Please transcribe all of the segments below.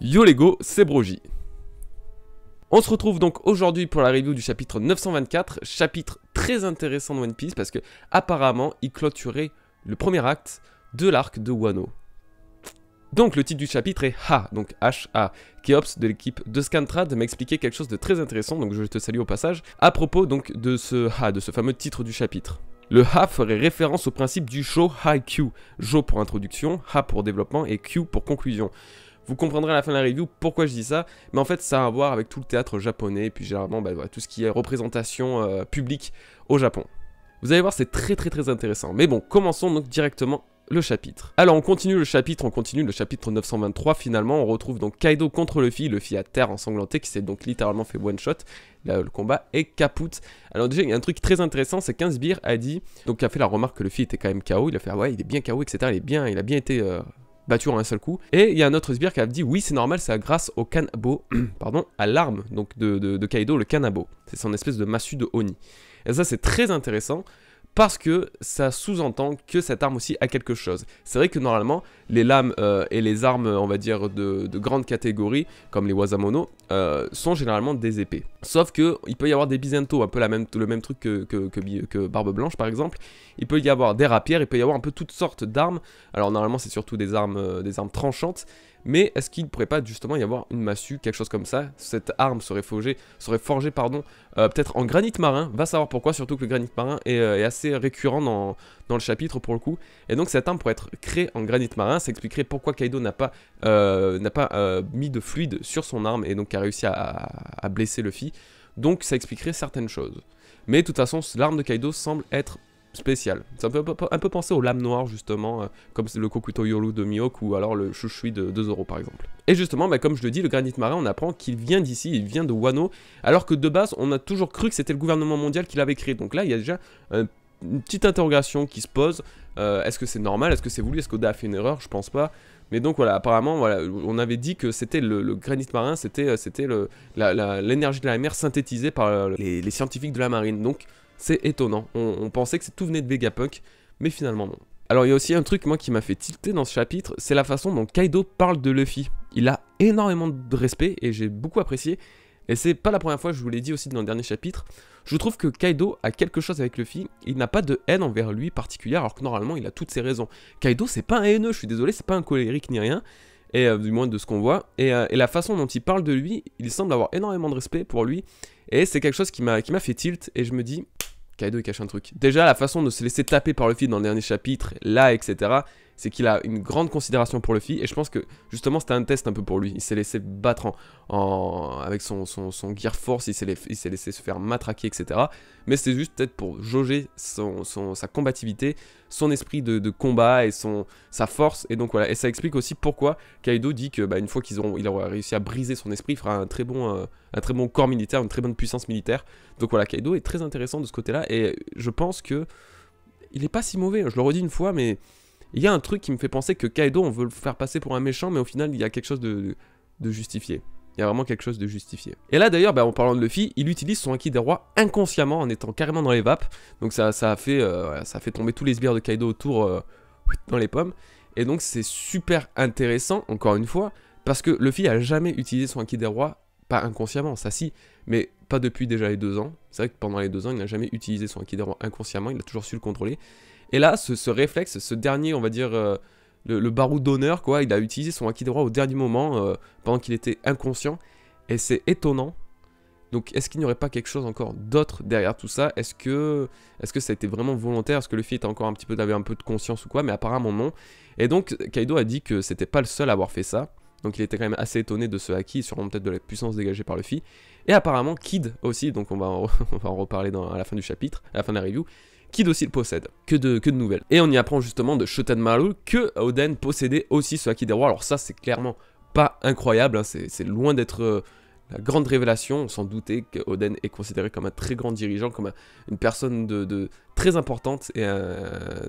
Yo Lego, c'est Broji. on se retrouve donc aujourd'hui pour la review du chapitre 924, chapitre très intéressant de One Piece parce que apparemment il clôturait le premier acte de l'arc de Wano. Donc le titre du chapitre est Ha, donc H-A. Keops de l'équipe de Scantrad m'a expliqué quelque chose de très intéressant, donc je te salue au passage, à propos donc de ce Ha, de ce fameux titre du chapitre. Le Ha ferait référence au principe du show Q. Jo pour introduction, Ha pour développement et Q pour conclusion. Vous comprendrez à la fin de la review pourquoi je dis ça, mais en fait ça a à voir avec tout le théâtre japonais, et puis généralement bah, tout ce qui est représentation euh, publique au Japon. Vous allez voir, c'est très très très intéressant. Mais bon, commençons donc directement le chapitre. Alors on continue le chapitre, on continue le chapitre 923 finalement, on retrouve donc Kaido contre le le fi à terre ensanglanté qui s'est donc littéralement fait one shot, là le combat est caput. Alors déjà il y a un truc très intéressant, c'est qu'un sbire a dit, donc il a fait la remarque que le Luffy était quand même KO, il a fait ah ouais il est bien KO etc, il, est bien, il a bien été... Euh, battu en un seul coup. Et il y a un autre sbire qui a dit oui c'est normal, c'est grâce au canabo, pardon, à l'arme donc de, de, Kaido, le canabo C'est son espèce de massue de Oni. Et ça c'est très intéressant parce que ça sous-entend que cette arme aussi a quelque chose. C'est vrai que normalement, les lames euh, et les armes, on va dire, de, grandes grande catégorie, comme les Wazamono, euh, sont généralement des épées. Sauf que il peut y avoir des Byzanto, un peu le même truc que, que, Barbe Blanche par exemple. Il peut y avoir des rapières, il peut y avoir un peu toutes sortes d'armes. Alors normalement, c'est surtout des armes, euh, des armes tranchantes, mais est-ce qu'il ne pourrait pas justement y avoir une massue, quelque chose comme ça Cette arme serait forgée, serait forgée pardon, euh, peut-être en granit marin, va savoir pourquoi, surtout que le granit marin est, euh, assez récurrent dans, le chapitre pour le coup. Et donc cette arme pourrait être créée en granit marin, ça expliquerait pourquoi Kaido n'a pas, euh, n'a pas mis de fluide sur son arme et donc a réussi à, à, à blesser Luffy. Donc ça expliquerait certaines choses. Mais de toute façon, l'arme de Kaido semble être spécial. Ça me fait un peu penser aux lames noires justement, euh, comme le Kokuto Yoru de Miyok ou alors le Chouchoui de, 2 Zoro par exemple. Et justement, bah, comme je le dis, le granit marin, on apprend qu'il vient d'ici, il vient de Wano, alors que de base, on a toujours cru que c'était le gouvernement mondial qui l'avait créé. Donc là, il y a déjà une petite interrogation qui se pose. Euh, est-ce que c'est normal Est-ce que c'est voulu Est-ce qu'Oda a fait une erreur Je pense pas. Mais donc voilà, apparemment, voilà, on avait dit que c'était le, granit marin, c'était euh, l'énergie de la mer synthétisée par les scientifiques de la marine. Donc c'est étonnant, on, pensait que tout venait de Vegapunk, mais finalement non. Alors il y a aussi un truc moi qui m'a fait tilter dans ce chapitre, c'est la façon dont Kaido parle de Luffy. Il a énormément de respect et j'ai beaucoup apprécié, et c'est pas la première fois, je vous l'ai dit aussi dans le dernier chapitre, je trouve que Kaido a quelque chose avec Luffy, il n'a pas de haine envers lui particulière alors que normalement il a toutes ses raisons. Kaido c'est pas un haineux, je suis désolé, c'est pas un colérique ni rien, et euh, du moins de ce qu'on voit. Et, euh, et, la façon dont il parle de lui, il semble avoir énormément de respect pour lui. Et c'est quelque chose qui m'a fait tilt. Et je me dis, Kaido il cache un truc. Déjà, la façon de se laisser taper par le fil dans le dernier chapitre, là, etc c'est qu'il a une grande considération pour le Luffy, et je pense que justement c'était un test un peu pour lui. Il s'est laissé battre en, avec son, son, son, Gear Force, il s'est laissé, se faire matraquer, etc. Mais c'était juste peut-être pour jauger sa combativité, son esprit de, combat et son, sa force. Et donc voilà, et ça explique aussi pourquoi Kaido dit que bah, une fois qu'il aura réussi à briser son esprit, il fera un très bon, euh, un très bon corps militaire, une très bonne puissance militaire. Donc voilà, Kaido est très intéressant de ce côté-là, et je pense que il est pas si mauvais. Je le redis une fois, mais il y a un truc qui me fait penser que Kaido, on veut le faire passer pour un méchant, mais au final, il y a quelque chose de, justifié. Il y a vraiment quelque chose de justifié. Et là d'ailleurs, bah, en parlant de Luffy, il utilise son acquis des rois inconsciemment en étant carrément dans les vapes. Donc ça, ça, a, fait, euh, ça fait tomber tous les sbires de Kaido autour euh, dans les pommes. Et donc c'est super intéressant, encore une fois, parce que Luffy a jamais utilisé son acquis des rois, pas inconsciemment, ça si, mais pas depuis déjà les deux ans. C'est vrai que pendant les deux ans, il n'a jamais utilisé son Roi inconsciemment, il a toujours su le contrôler. Et là, ce, réflexe, ce dernier, on va dire, euh, le, barou d'honneur, quoi, il a utilisé son Roi au dernier moment, euh, pendant qu'il était inconscient. Et c'est étonnant. Donc, est-ce qu'il n'y aurait pas quelque chose encore d'autre derrière tout ça Est-ce que, est que ça a été vraiment volontaire Est-ce que le fils encore un petit peu, avait un peu de conscience ou quoi Mais apparemment non. Et donc, Kaido a dit que c'était pas le seul à avoir fait ça donc il était quand même assez étonné de ce haki, sûrement peut-être de la puissance dégagée par le Luffy. Et apparemment Kid aussi, donc on va en, on va en reparler à la fin du chapitre, à la fin de la review, Kid aussi le possède. Que de, que de nouvelles. Et on y apprend justement de Maru que Oden possédait aussi ce haki des rois. Alors ça c'est clairement pas incroyable, hein. c'est loin d'être... Euh, la grande révélation, Sans douter que qu'Oden est considéré comme un très grand dirigeant, comme une personne de, très importante et un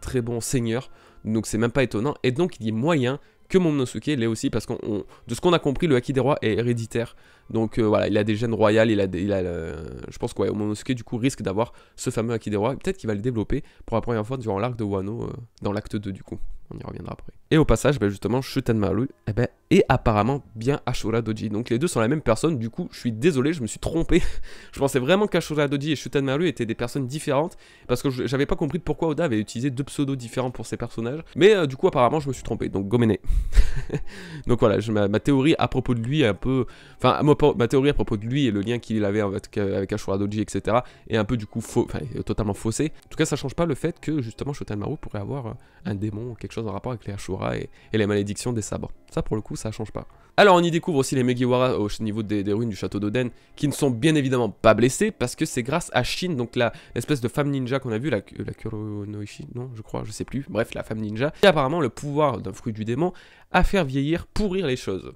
très bon seigneur. Donc c'est même pas étonnant. Et donc il y a moyen que Momonosuke l'est aussi parce qu'on de ce qu'on a compris le haki des rois est héréditaire donc euh, voilà il a des gènes royales il a, je pense que ouais, Momonosuke du coup risque d'avoir ce fameux haki des rois peut-être qu'il va le développer pour la première fois durant l'arc de Wano euh, dans l'acte 2 du coup on y reviendra après. Et au passage, bah, justement, Shuten Maru eh ben, est apparemment bien Ashura Doji. Donc les deux sont la même personne, du coup, je suis désolé, je me suis trompé. je pensais vraiment qu'Ashura Doji et Shuten Maru étaient des personnes différentes, parce que j'avais pas compris pourquoi Oda avait utilisé deux pseudos différents pour ses personnages. Mais euh, du coup, apparemment, je me suis trompé, donc Gomene. donc voilà, ma, ma, théorie à propos de lui est un peu... Enfin, ma, théorie à propos de lui et le lien qu'il avait avec, avec Ashura Doji, etc. est un peu du coup faux, totalement faussé. En tout cas, ça change pas le fait que justement Shuten Maru pourrait avoir euh, un démon ou quelque chose en rapport avec les Ashura et, les malédictions des sabres. Ça pour le coup ça change pas. Alors on y découvre aussi les Megiwara au niveau des, ruines du château d'Oden qui ne sont bien évidemment pas blessés parce que c'est grâce à Shin, donc la l'espèce de femme ninja qu'on a vue, la, la Kuronoishi, non je crois, je sais plus, bref la femme ninja, qui a apparemment le pouvoir d'un fruit du démon à faire vieillir, pourrir les choses.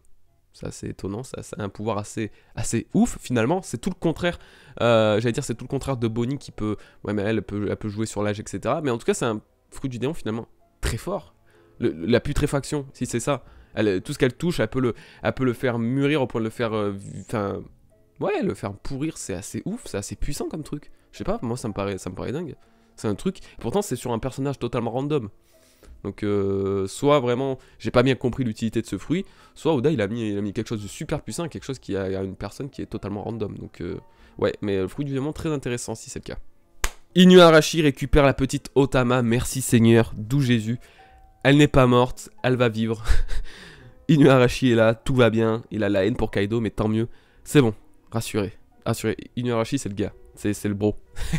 Ça c'est étonnant, ça, c'est un pouvoir assez, assez ouf finalement. C'est tout le contraire, euh, j'allais dire c'est tout le contraire de Bonnie qui peut, ouais mais elle peut, elle peut jouer sur l'âge etc. Mais en tout cas c'est un fruit du démon finalement très fort. la putréfaction, si c'est ça. tout ce qu'elle touche, elle peut, le, elle peut le faire mûrir au point de le faire. Euh, enfin. ouais, le faire pourrir, c'est assez ouf, c'est assez puissant comme truc. Je sais pas, moi ça me paraît, ça me paraît dingue. C'est un truc. Pourtant, c'est sur un personnage totalement random. Donc, euh, soit vraiment, j'ai pas bien compris l'utilité de ce fruit, soit Oda il a mis, il a mis quelque chose de super puissant, quelque chose qui a, une personne qui est totalement random. Donc, euh, ouais, mais le fruit du diamant très intéressant si c'est le cas. Inuarashi récupère la petite Otama, merci Seigneur, d'où Jésus. Elle n'est pas morte, elle va vivre. Inuarashi est là, tout va bien, il a la haine pour Kaido, mais tant mieux. C'est bon, rassuré. Rassuré, Inuarashi c'est le gars, c'est le bro.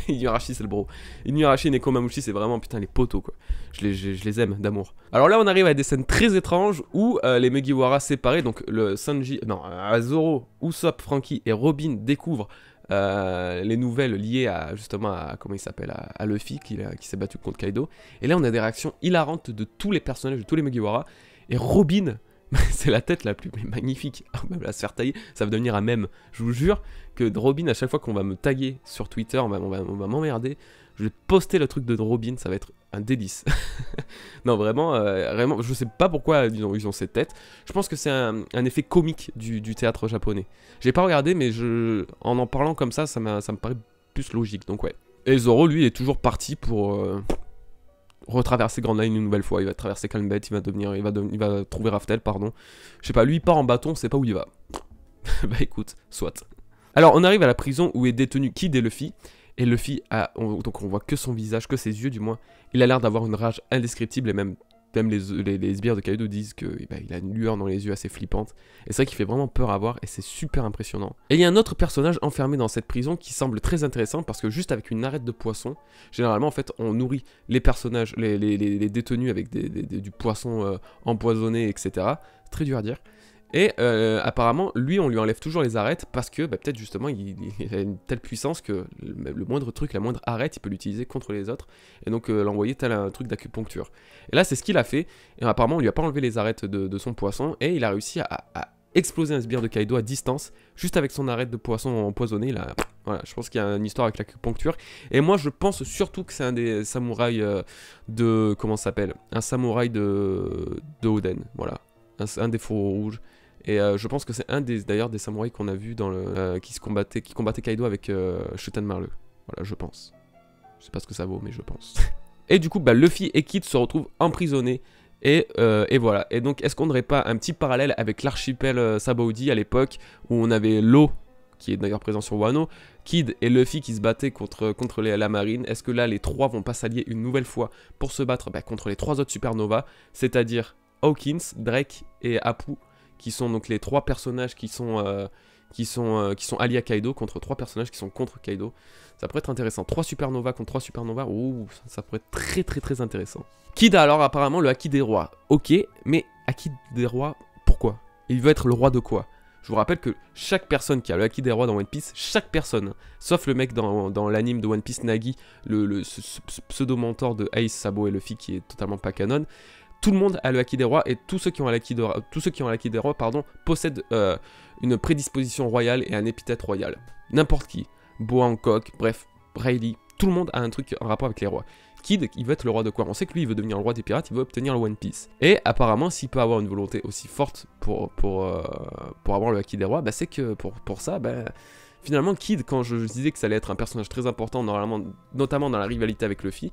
Inuarashi c'est le bro. Inuarashi et Nekomamushi c'est vraiment putain les potos quoi. Je les, je, les aime d'amour. Alors là on arrive à des scènes très étranges où euh, les Mugiwara séparés, donc le Sanji, non, euh, Zoro, Usopp, Franky et Robin découvrent euh, les nouvelles liées à justement à comment il s'appelle à, Luffy qui, qui s'est battu contre Kaido. Et là on a des réactions hilarantes de tous les personnages, de tous les Mugiwara. Et Robin, c'est la tête la plus magnifique. à ah, se faire tailler, ça va devenir un même Je vous jure que Robin, à chaque fois qu'on va me taguer sur Twitter, on va m'emmerder. Je vais poster le truc de Robin, ça va être un délice. non, vraiment, euh, vraiment, je sais pas pourquoi ils ont, ils ont cette tête. Je pense que c'est un, effet comique du, théâtre japonais. J'ai pas regardé, mais en en parlant comme ça, ça, me paraît plus logique, donc ouais. Et Zoro, lui, est toujours parti pour euh, retraverser Grand Line une nouvelle fois. Il va traverser Calmbet, il va devenir, il va, va trouver Raftel, pardon. Je sais pas, lui, il part en bâton, sait pas où il va. bah écoute, soit. Alors, on arrive à la prison où est détenu Kid et Luffy. Et Luffy a, on, donc on voit que son visage, que ses yeux du moins. Il a l'air d'avoir une rage indescriptible et même, les, les, sbires de Kaido disent qu'il eh ben, a une lueur dans les yeux assez flippante. Et c'est ça qui fait vraiment peur à voir et c'est super impressionnant. Et il y a un autre personnage enfermé dans cette prison qui semble très intéressant parce que juste avec une arête de poisson, généralement en fait on nourrit les personnages, les, détenus avec des, du poisson euh, empoisonné, etc. Très dur à dire. Et euh, apparemment, lui, on lui enlève toujours les arêtes parce que bah, peut-être justement, il, a une telle puissance que le, moindre truc, la moindre arête, il peut l'utiliser contre les autres et donc euh, l'envoyer tel un truc d'acupuncture. Et là, c'est ce qu'il a fait. Et apparemment, on lui a pas enlevé les arêtes de, son poisson et il a réussi à, exploser un sbire de Kaido à distance juste avec son arête de poisson empoisonné. Là, voilà, je pense qu'il y a une histoire avec l'acupuncture. Et moi, je pense surtout que c'est un des samouraïs euh, de comment ça s'appelle Un samouraï de de Oden. Voilà, un, un des fourreaux rouges. Et euh, je pense que c'est un des d'ailleurs des samouraïs qu'on a vu dans le euh, qui se combattait qui combattait Kaido avec euh, Shuten Marleux. Voilà, je pense. Je sais pas ce que ça vaut, mais je pense. et du coup, bah, Luffy et Kid se retrouvent emprisonnés. Et, euh, et voilà. Et donc, est-ce qu'on n'aurait pas un petit parallèle avec l'archipel Sabaudi à l'époque où on avait l'eau qui est d'ailleurs présent sur Wano, Kid et Luffy qui se battaient contre, la marine, est-ce que là les trois vont pas s'allier une nouvelle fois pour se battre bah, contre les trois autres supernovas, c'est-à-dire Hawkins, Drake et Apu qui sont donc les trois personnages qui sont, euh, qui sont, euh, qui sont alliés à Kaido contre trois personnages qui sont contre Kaido. Ça pourrait être intéressant. Trois supernovas contre trois supernovas, ouh, ça, pourrait être très très très intéressant. Kid a alors apparemment le haki des rois. Ok, mais haki des rois, pourquoi Il veut être le roi de quoi je vous rappelle que chaque personne qui a le haki des rois dans One Piece, chaque personne, sauf le mec dans, l'anime de One Piece Nagi, le, pseudo-mentor de Ace, Sabo et Luffy qui est totalement pas canon, tout le monde a le acquis des rois et tous ceux qui ont l'acquis de, tous ceux qui ont des rois pardon, possèdent euh, une prédisposition royale et un épithète royal. N'importe qui, Boa Hancock, bref, Riley, tout le monde a un truc en rapport avec les rois. Kid, il veut être le roi de quoi On sait que lui, il veut devenir le roi des pirates, il veut obtenir le One Piece. Et apparemment, s'il peut avoir une volonté aussi forte pour, pour, euh, pour avoir le acquis des rois, bah, c'est que pour, pour ça, bah, finalement, Kid, quand je, disais que ça allait être un personnage très important, normalement, notamment dans la rivalité avec Luffy,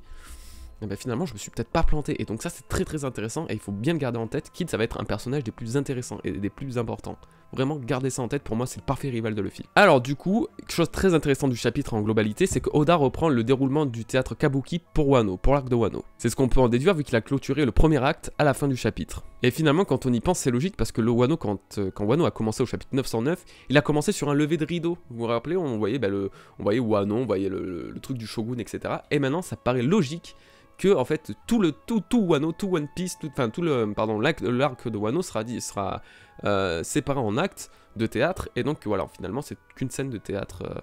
et eh bien finalement je me suis peut-être pas planté. Et donc ça c'est très très intéressant et il faut bien le garder en tête, Kid ça va être un personnage des plus intéressants et des plus importants. Vraiment garder ça en tête, pour moi c'est le parfait rival de Luffy. Alors du coup, quelque chose très intéressante du chapitre en globalité, c'est que Oda reprend le déroulement du théâtre Kabuki pour Wano, pour l'arc de Wano. C'est ce qu'on peut en déduire vu qu'il a clôturé le premier acte à la fin du chapitre. Et finalement quand on y pense c'est logique parce que le Wano, quand, euh, Wano a commencé au chapitre 909, il a commencé sur un lever de rideau. Vous vous rappelez, on voyait, ben, on voyait Wano, on voyait le, le truc du shogun, etc. Et maintenant ça paraît logique que en fait tout le tout tout Wano, tout One Piece, tout, enfin tout le pardon l'arc de Wano sera sera euh, séparé en actes de théâtre et donc voilà finalement c'est qu'une scène de théâtre euh,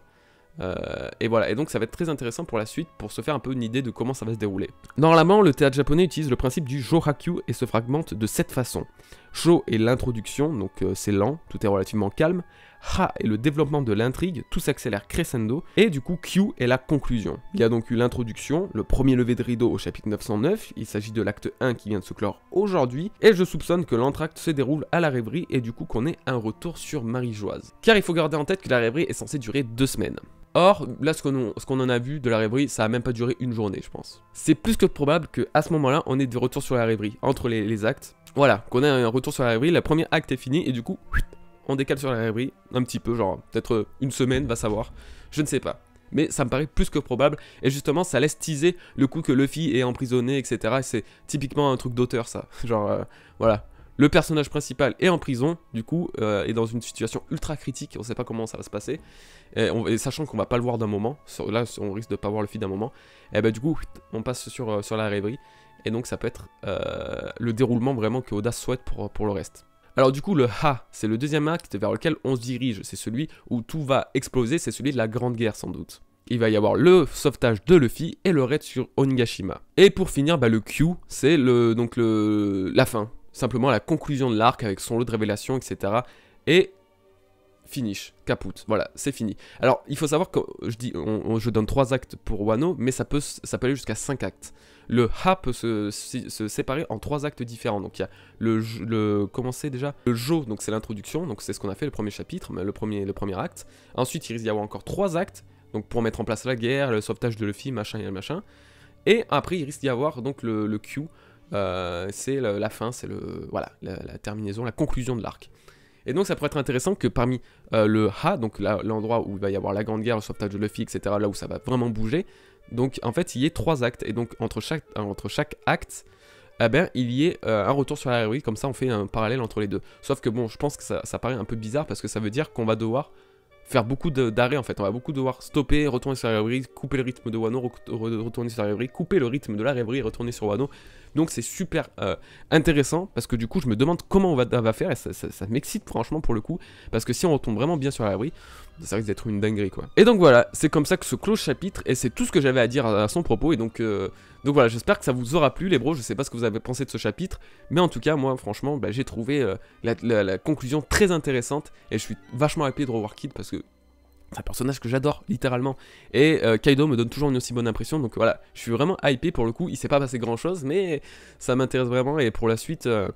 euh, et voilà et donc ça va être très intéressant pour la suite pour se faire un peu une idée de comment ça va se dérouler. Normalement le théâtre japonais utilise le principe du Jorakyu et se fragmente de cette façon. show est l'introduction donc c'est lent, tout est relativement calme. Ha est le développement de l'intrigue, tout s'accélère crescendo, et du coup Q est la conclusion. Il y a donc eu l'introduction, le premier lever de rideau au chapitre 909, il s'agit de l'acte 1 qui vient de se clore aujourd'hui, et je soupçonne que l'entracte se déroule à la rêverie et du coup qu'on ait un retour sur Marie-Joise. Car il faut garder en tête que la rêverie est censée durer deux semaines. Or, là, ce qu'on en a vu de la rêverie, ça a même pas duré une journée, je pense. C'est plus que probable qu'à ce moment-là, on ait de retour sur la rêverie, entre les, les actes. Voilà, qu'on ait un retour sur la rêverie, le premier acte est fini, et du coup, on décale sur la rêverie un petit peu, genre peut-être euh, une semaine, va savoir, je ne sais pas. Mais ça me paraît plus que probable, et justement ça laisse teaser le coup que Luffy est emprisonné, etc. Et c'est typiquement un truc d'auteur ça, genre euh, voilà. Le personnage principal est en prison, du coup, euh, et est dans une situation ultra critique, on sait pas comment ça va se passer, et, sachant qu'on va pas le voir d'un moment, là on risque de pas voir Luffy d'un moment, et eh ben, du coup on passe sur, sur la rêverie, et donc ça peut être le déroulement vraiment que Oda souhaite pour, pour le reste. Alors du coup, le Ha, c'est le deuxième acte vers lequel on se dirige, c'est celui où tout va exploser, c'est celui de la Grande Guerre sans doute. Il va y avoir le sauvetage de Luffy et le raid sur Onigashima. Et pour finir, bah, le Q, c'est le, donc le, la fin, simplement la conclusion de l'arc avec son lot de révélations, etc. Et finish, caput, voilà, c'est fini. Alors, il faut savoir que je, dis, je donne 3 actes pour Wano, mais ça peut, s'appeler jusqu'à 5 actes. Le ha peut se, séparer en 3 actes différents. Donc, il y a le, le comment déjà Le jo, donc c'est l'introduction, donc c'est ce qu'on a fait, le premier chapitre, le premier, le premier acte. Ensuite, il risque d'y avoir encore 3 actes, donc pour mettre en place la guerre, le sauvetage de Luffy, machin et machin. Et après, il risque d'y avoir donc le, Q, euh, c'est la, fin, c'est le voilà la, terminaison, la conclusion de l'arc. Et donc ça pourrait être intéressant que parmi euh, le Ha, donc l'endroit où il va y avoir la Grande Guerre, le sauvetage de Luffy, etc., là où ça va vraiment bouger, donc en fait il y ait trois actes. Et donc entre chaque, entre chaque acte, eh ben, il y ait euh, un retour sur la rêverie. comme ça on fait un parallèle entre les deux. Sauf que bon, je pense que ça, paraît un peu bizarre parce que ça veut dire qu'on va devoir faire beaucoup d'arrêts en fait. On va beaucoup devoir stopper, retourner sur la rêverie, couper le rythme de Wano, retourner sur la rêverie, couper le rythme de la rêverie, retourner sur Wano. Donc c'est super euh, intéressant parce que du coup je me demande comment on va, faire et ça, m'excite franchement pour le coup parce que si on retombe vraiment bien sur l'abri, ça risque d'être une dinguerie quoi. Et donc voilà, c'est comme ça que se clôt chapitre et c'est tout ce que j'avais à dire à, son propos et donc... Euh, donc voilà, j'espère que ça vous aura plu les bros, je sais pas ce que vous avez pensé de ce chapitre, mais en tout cas moi franchement bah, j'ai trouvé euh, la, conclusion très intéressante et je suis vachement happy de revoir Kid parce que c'est un personnage que j'adore, littéralement. Et euh, Kaido me donne toujours une aussi bonne impression. Donc voilà, je suis vraiment hypé pour le coup. Il s'est pas passé grand chose, mais ça m'intéresse vraiment. Et pour la suite, euh,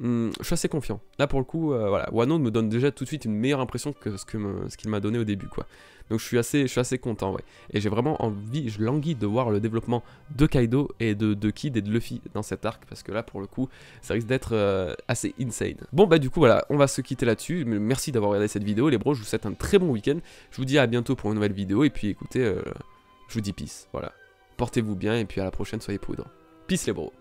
Hmm, je suis assez confiant. Là pour le coup, euh, voilà, Wano me donne déjà tout de suite une meilleure impression que ce qu'il m'a donné au début, quoi. Donc je suis assez, je suis assez content, ouais. Et j'ai vraiment envie, je languis de voir le développement de Kaido et de, Kid et de Luffy dans cet arc, parce que là pour le coup, ça risque d'être euh, assez insane. Bon bah du coup voilà, on va se quitter là-dessus. Merci d'avoir regardé cette vidéo, les bros. Je vous souhaite un très bon week-end. Je vous dis à bientôt pour une nouvelle vidéo et puis écoutez, euh, je vous dis peace, voilà. Portez-vous bien et puis à la prochaine, soyez poudre Peace les bros.